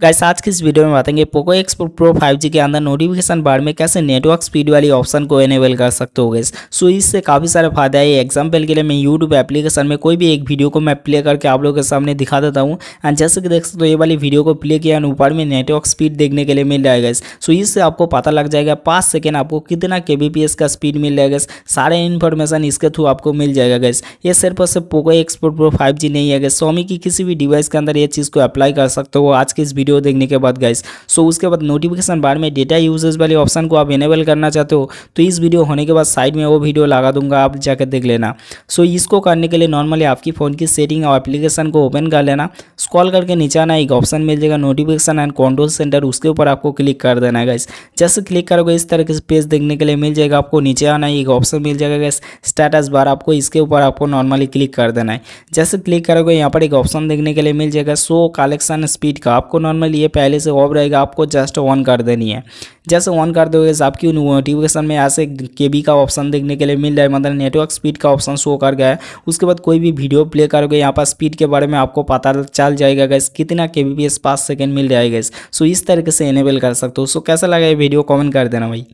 gas आज की इस वीडियो में बताएंगे पोको एक्स प्रो 5G के अंदर नोटिफिकेशन बार में कैसे नेटवर्क स्पीड वाली ऑप्शन को एनेबल कर सकते हो गैस सो इससे काफ़ी सारे फायदा है एग्जांपल के लिए मैं यूट्यूब एप्लीकेशन में कोई भी एक वीडियो को मैं प्ले करके आप लोगों के सामने दिखा देता हूँ एंड जैसे कि देख सकते हो ये वाली वीडियो को प्ले किया ऊपर में नेटवर्क स्पीड देखने के लिए मिल जाएगा है सो इससे आपको पता लग जाएगा पाँच सेकेंड आपको कितना के का स्पीड मिल जाएगा सारे इन्फॉर्मेशन इसके थ्रू आपको मिल जाएगा गैस ये सिर्फ और सिर्फ पोको एक्स प्रो फाइव नहीं है गैस सोमी की किसी भी डिवाइस के अंदर ये चीज़ को अप्लाई कर सकते हो आज की इस वीडियो देखने के बाद गाइस सो उसके बाद नोटिफिकेशन बार में डेटा यूजेज वाले ऑप्शन को आप इनेबल करना चाहते हो तो इस वीडियो होने के बाद साइड में वो वीडियो लगा दूंगा आप जाकर देख लेना सो इसको करने के लिए नॉर्मली आपकी फ़ोन की सेटिंग और एप्लीकेशन को ओपन कर लेना स्कॉल करके नीचे आना एक ऑप्शन मिल जाएगा नोटिफिकेशन एंड कंट्रोल सेंटर उसके ऊपर आपको क्लिक कर देना है गाइस जैसे क्लिक करोगे इस तरह के पेज देखने के लिए मिल जाएगा आपको नीचे आना एक ऑप्शन मिल जाएगा गाइस स्टेटस बार आपको इसके ऊपर आपको नॉर्मली क्लिक कर देना है जैसे क्लिक करोगे यहाँ पर एक ऑप्शन देखने के लिए मिल जाएगा सो कलेक्शन स्पीड का आपको नॉर्मल नॉर्मल ये पहले से ऑफ रहेगा आपको जस्ट ऑन कर देनी है जैसे ऑन कर दोगे तो आपकी नोटिफिकेशन में ऐसे के का ऑप्शन देखने के लिए मिल जाए मतलब नेटवर्क स्पीड का ऑप्शन शो कर गया है उसके बाद कोई भी वीडियो प्ले करोगे यहाँ पर स्पीड के बारे में आपको पता चल जाएगा गैस कितना के बी सेकेंड मिल जाएगा सो इस तरीके से इनेबल कर सकते हो सो कैसा लगा ये वीडियो कॉमेंट कर देना भाई